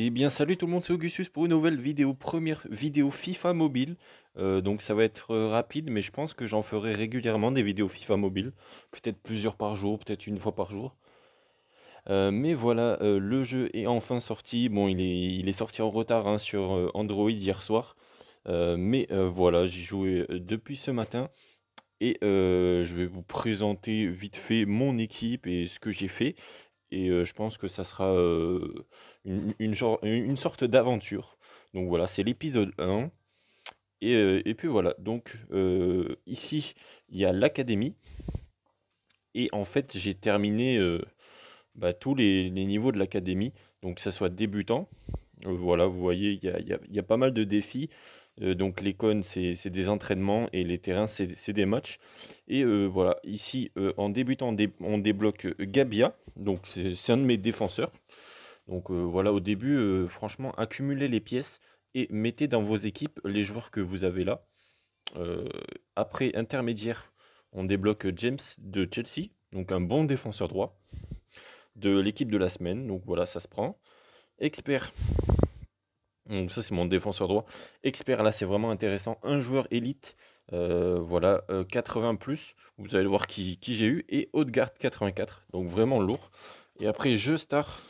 Et eh bien salut tout le monde, c'est Augustus pour une nouvelle vidéo, première vidéo FIFA mobile. Euh, donc ça va être euh, rapide, mais je pense que j'en ferai régulièrement des vidéos FIFA mobile. Peut-être plusieurs par jour, peut-être une fois par jour. Euh, mais voilà, le jeu est enfin sorti. Bon, il est, sorti en retard hein, sur Android hier soir. mais voilà, j'ai joué depuis ce matin. Et je vais vous présenter vite fait mon équipe et ce que j'ai fait. Et je pense que ça sera une, une, sorte d'aventure. Donc voilà, c'est l'épisode 1. Et, puis voilà, donc ici, il y a l'académie. Et en fait, j'ai terminé bah, tous les, niveaux de l'académie. Donc que ça soit débutant. voilà, vous voyez, il y a, y a, pas mal de défis. Euh, donc les cônes, c'est des entraînements et les terrains, c'est des matchs. Et euh, voilà, ici, euh, en débutant, on, débloque Gabia. Donc c'est un de mes défenseurs. Donc voilà, au début, franchement, accumulez les pièces et mettez dans vos équipes les joueurs que vous avez là. après intermédiaire, on débloque James de Chelsea. Donc un bon défenseur droit de l'équipe de la semaine. Donc voilà, ça se prend. Expert, donc ça, c'est mon défenseur droit. Expert, là, c'est vraiment intéressant. Un joueur élite, euh, voilà, 80 euh, plus. Vous allez voir qui, j'ai eu. Et Haute-Garde 84, donc vraiment lourd. Et après, je star.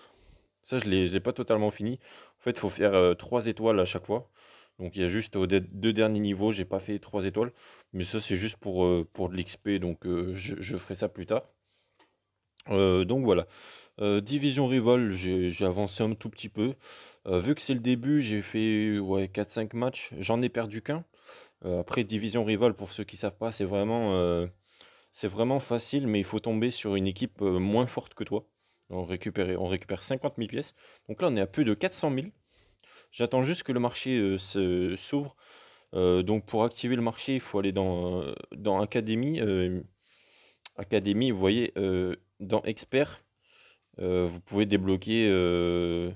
Ça, je ne l'ai pas totalement fini. En fait, il faut faire 3 euh, étoiles à chaque fois. Donc il y a juste aux deux derniers niveaux, j'ai pas fait 3 étoiles. Mais ça, c'est juste pour, pour de l'XP, donc je, ferai ça plus tard. donc voilà. Euh, Division Rival, j'ai avancé un tout petit peu. Euh, vu que c'est le début, j'ai fait ouais, 4-5 matchs. J'en ai perdu qu'un. Euh, après, Division Rival, pour ceux qui ne savent pas, c'est vraiment, vraiment facile, mais il faut tomber sur une équipe moins forte que toi. On récupère, on récupère 50 000 pièces. Donc là, on est à plus de 400 000. J'attends juste que le marché s'ouvre. donc pour activer le marché, il faut aller dans, dans Académie, vous voyez, dans Expert euh, vous pouvez débloquer euh,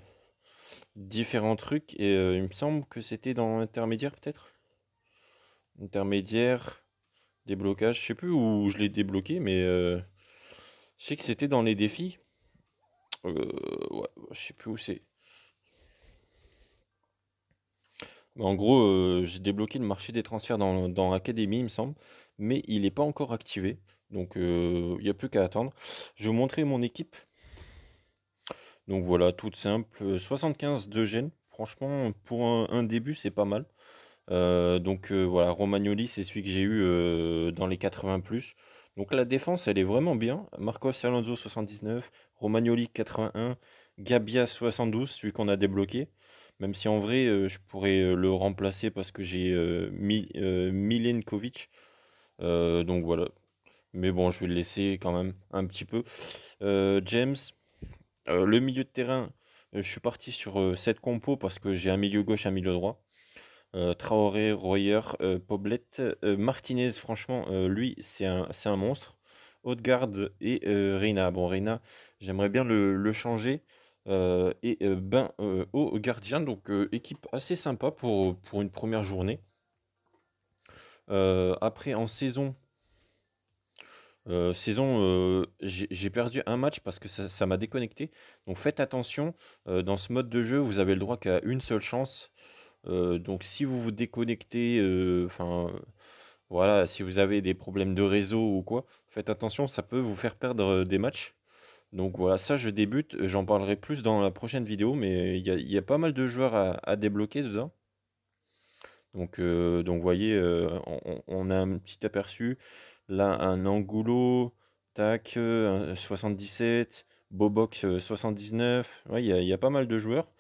différents trucs. Et euh, il me semble que c'était dans intermédiaire peut-être. Intermédiaire, déblocage, je sais plus où je l'ai débloqué, mais je sais que c'était dans les défis. ouais, je sais plus où c'est. En gros, j'ai débloqué le marché des transferts dans, dans Academy, il me semble, mais il n'est pas encore activé. Donc, il n'y a plus qu'à attendre. Je vais vous montrer mon équipe. Donc voilà, toute simple. 75 euh, de gêne, franchement, pour un, début, c'est pas mal. Euh, donc euh, voilà, Romagnoli, c'est celui que j'ai eu dans les 80 Donc la défense, elle est vraiment bien. Marcos Alonso 79, Romagnoli 81, Gabia 72, celui qu'on a débloqué. Même si en vrai, je pourrais le remplacer parce que j'ai Milenkovic. donc voilà. Mais bon, je vais le laisser quand même un petit peu. James, euh, le milieu de terrain, euh, je suis parti sur cette euh, compo parce que j'ai un milieu gauche, un milieu droit. Traoré, Royer, Poblet, Martinez, franchement, lui, c'est un, un, monstre. Haute-Garde et Reina. Bon, Reina, j'aimerais bien le, changer. et ben gardien. Donc équipe assez sympa pour, pour une première journée. après en saison, euh, saison, euh, j'ai perdu un match parce que ça m'a déconnecté. Donc faites attention, euh, dans ce mode de jeu, vous avez le droit qu'à une seule chance. donc si vous vous déconnectez, enfin voilà, si vous avez des problèmes de réseau ou quoi, faites attention, ça peut vous faire perdre des matchs. Donc voilà, ça je débute, j'en parlerai plus dans la prochaine vidéo, mais il y, a pas mal de joueurs à, débloquer dedans. Donc, donc vous voyez, on, a un petit aperçu. Là, un Angulo, tac, 77, euh, Bobox 79. Euh, il y, a pas mal de joueurs.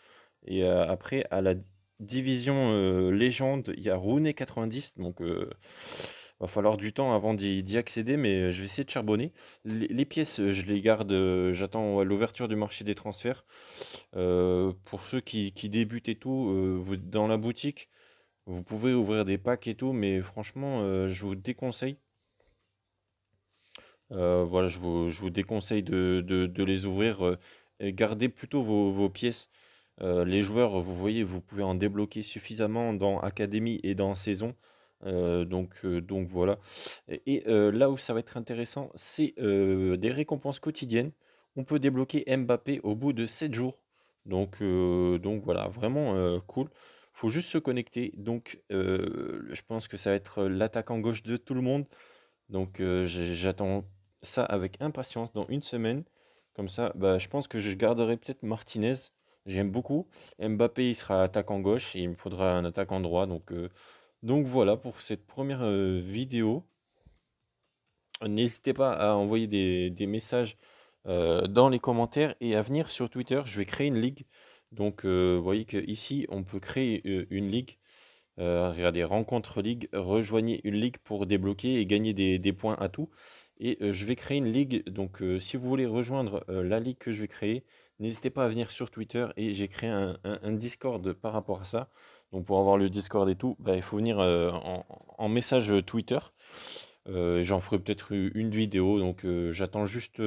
Et euh, après, à la division légende, il y a Rooney 90. Donc, il va falloir du temps avant d'y accéder, mais je vais essayer de charbonner. Les, pièces, je les garde. J'attends l'ouverture du marché des transferts. pour ceux qui, qui, débutent et tout, dans la boutique, vous pouvez ouvrir des packs et tout, mais franchement, je vous déconseille. Euh, voilà, je vous, déconseille de, les ouvrir. Euh, gardez plutôt vos, pièces. Euh, les joueurs, vous voyez, vous pouvez en débloquer suffisamment dans Académie et dans Saison. donc, voilà. Et, là où ça va être intéressant, c'est des récompenses quotidiennes. On peut débloquer Mbappé au bout de 7 jours. Donc, donc voilà, vraiment cool. Faut juste se connecter. Donc je pense que ça va être l'attaquant gauche de tout le monde. Donc euh, j'attends ça avec impatience dans une semaine. Comme ça, bah, je pense que je garderai peut-être Martinez. J'aime beaucoup. Mbappé, il sera attaquant gauche et il me faudra un attaquant droit. Donc, euh, donc voilà pour cette première euh, vidéo. N'hésitez pas à envoyer des, des messages dans les commentaires et à venir sur Twitter. Je vais créer une ligue. Donc vous voyez qu'ici, on peut créer une ligue euh, regardez, rencontre ligue, rejoignez une ligue pour débloquer et gagner des, points à tout. Et euh, je vais créer une ligue, donc euh, si vous voulez rejoindre la ligue que je vais créer, n'hésitez pas à venir sur Twitter et j'ai créé un, Discord par rapport à ça. Donc pour avoir le Discord et tout, bah, il faut venir en, message Twitter. J'en ferai peut-être une vidéo, donc j'attends juste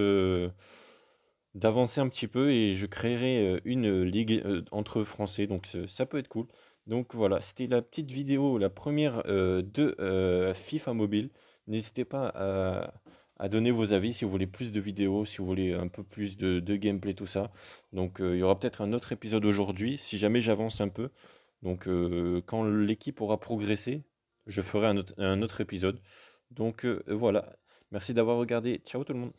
d'avancer un petit peu et je créerai une ligue entre Français, donc ça peut être cool. Donc voilà, c'était la petite vidéo, la première euh, de euh, FIFA Mobile. N'hésitez pas à, donner vos avis si vous voulez plus de vidéos, si vous voulez un peu plus de, gameplay, tout ça. Donc euh, il y aura peut-être un autre épisode aujourd'hui, si jamais j'avance un peu. Donc quand l'équipe aura progressé, je ferai un autre, un autre épisode. Donc voilà, merci d'avoir regardé. Ciao tout le monde.